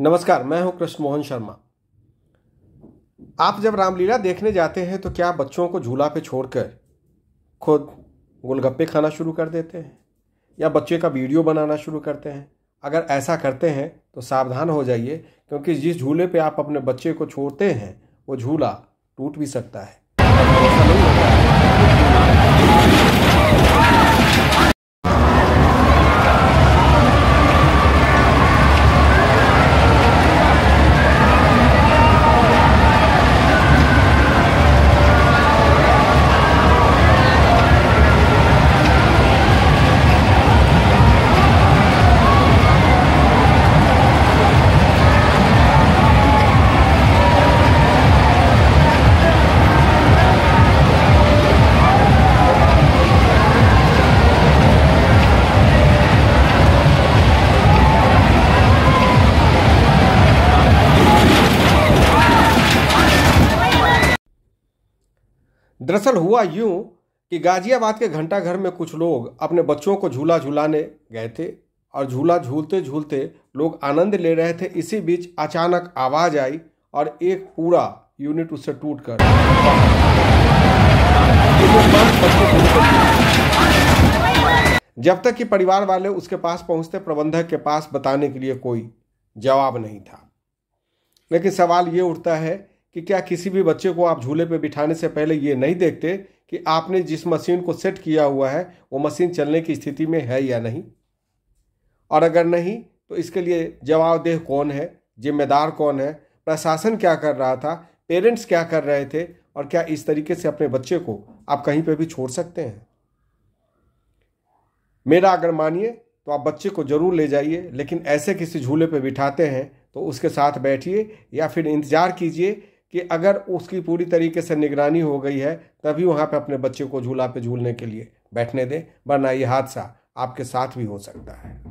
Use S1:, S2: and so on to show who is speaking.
S1: नमस्कार मैं हूं कृष्ण मोहन शर्मा आप जब रामलीला देखने जाते हैं तो क्या बच्चों को झूला पे छोड़कर खुद गोलगप्पे खाना शुरू कर देते हैं या बच्चे का वीडियो बनाना शुरू करते हैं अगर ऐसा करते हैं तो सावधान हो जाइए क्योंकि जिस झूले पे आप अपने बच्चे को छोड़ते हैं वो झूला टूट भी सकता है है दरअसल हुआ यूं कि गाजियाबाद के घंटाघर में कुछ लोग अपने बच्चों को झूला झूलाने गए थे और झूला झूलते झूलते लोग आनंद ले रहे थे इसी बीच अचानक आवाज़ आई और एक पूरा यूनिट उससे टूट कर जब तक कि परिवार वाले उसके पास पहुंचते प्रबंधक के पास बताने के लिए कोई जवाब नहीं था लेकिन सवाल ये उठता है कि क्या किसी भी बच्चे को आप झूले पर बिठाने से पहले ये नहीं देखते कि आपने जिस मशीन को सेट किया हुआ है वो मशीन चलने की स्थिति में है या नहीं और अगर नहीं तो इसके लिए जवाबदेह कौन है जिम्मेदार कौन है प्रशासन क्या कर रहा था पेरेंट्स क्या कर रहे थे और क्या इस तरीके से अपने बच्चे को आप कहीं पर भी छोड़ सकते हैं मेरा अगर मानिए तो आप बच्चे को ज़रूर ले जाइए लेकिन ऐसे किसी झूले पर बिठाते हैं तो उसके साथ बैठिए या फिर इंतज़ार कीजिए कि अगर उसकी पूरी तरीके से निगरानी हो गई है तभी वहाँ पे अपने बच्चे को झूला पे झूलने के लिए बैठने दें वरना ये हादसा आपके साथ भी हो सकता है